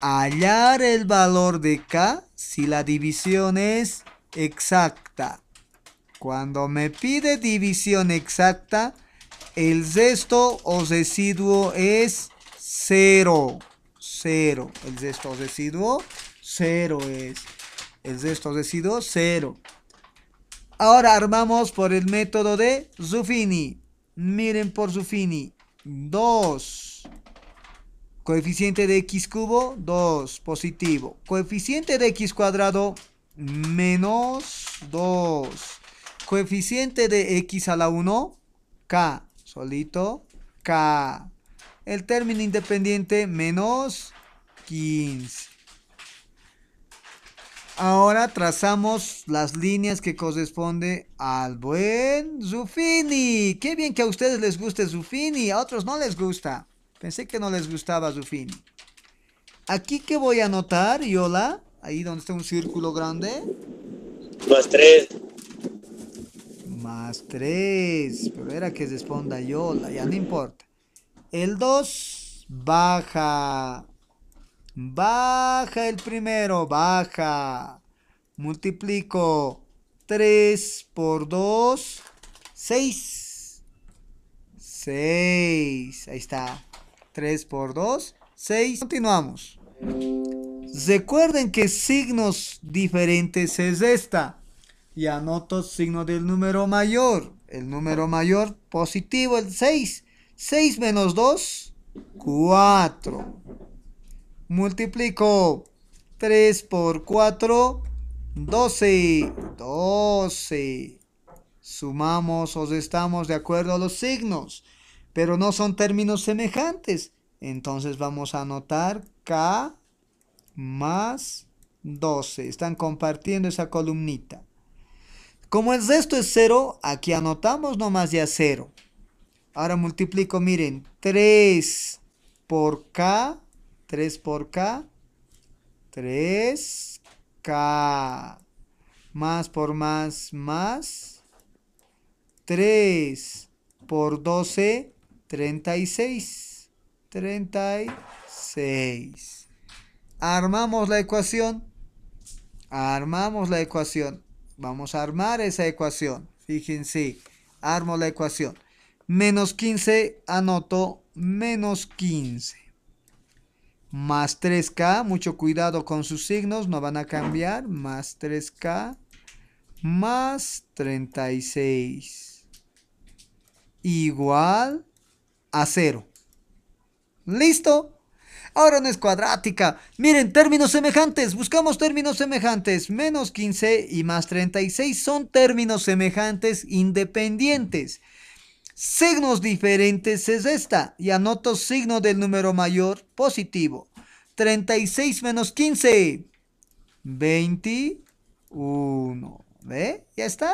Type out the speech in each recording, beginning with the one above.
hallar el valor de k si la división es exacta. Cuando me pide división exacta, el resto o residuo es 0. 0. El resto o residuo 0 es. El resto o residuo 0. Ahora armamos por el método de Zuffini. Miren por Zuffini. 2 Coeficiente de x cubo, 2, positivo. Coeficiente de x cuadrado, menos 2. Coeficiente de x a la 1, k, solito, k. El término independiente, menos 15. Ahora trazamos las líneas que corresponde al buen Zufini. Qué bien que a ustedes les guste Zufini, a otros no les gusta. Pensé que no les gustaba su fin. Aquí que voy a anotar, Yola, ahí donde está un círculo grande. Más 3. Más tres. Pero era que responda Yola, ya no importa. El 2 baja. Baja el primero, baja. Multiplico 3 por 2, 6. 6. Ahí está. 3 por 2, 6. Continuamos. Recuerden que signos diferentes es esta. Y anoto signo del número mayor. El número mayor positivo, el 6. 6 menos 2, 4. Multiplico 3 por 4, 12. 12. Sumamos o estamos de acuerdo a los signos pero no son términos semejantes. Entonces vamos a anotar K más 12. Están compartiendo esa columnita. Como el resto es 0, aquí anotamos nomás ya 0. Ahora multiplico, miren, 3 por K, 3 por K, 3K. Más por más, más. 3 por 12, 36. 36. Armamos la ecuación. Armamos la ecuación. Vamos a armar esa ecuación. Fíjense, armo la ecuación. Menos 15, anoto menos 15. Más 3K, mucho cuidado con sus signos, no van a cambiar. Más 3K, más 36. Igual a 0. ¿Listo? Ahora no es cuadrática. Miren, términos semejantes. Buscamos términos semejantes. Menos 15 y más 36 son términos semejantes independientes. Signos diferentes es esta. Y anoto signo del número mayor positivo. 36 menos 15. 21. ¿Ve? ¿Ya está?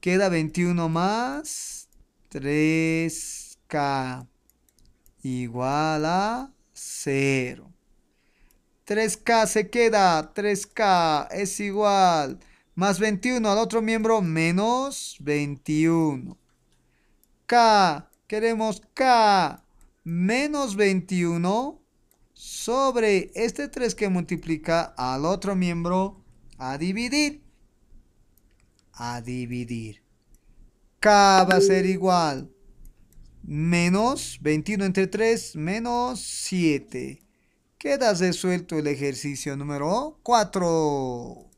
Queda 21 más 3 k igual a 0. 3k se queda, 3k es igual, más 21 al otro miembro menos 21. k, queremos k menos 21 sobre este 3 que multiplica al otro miembro a dividir. A dividir. k va a ser igual menos 21 entre 3, menos 7. Queda resuelto el ejercicio número 4.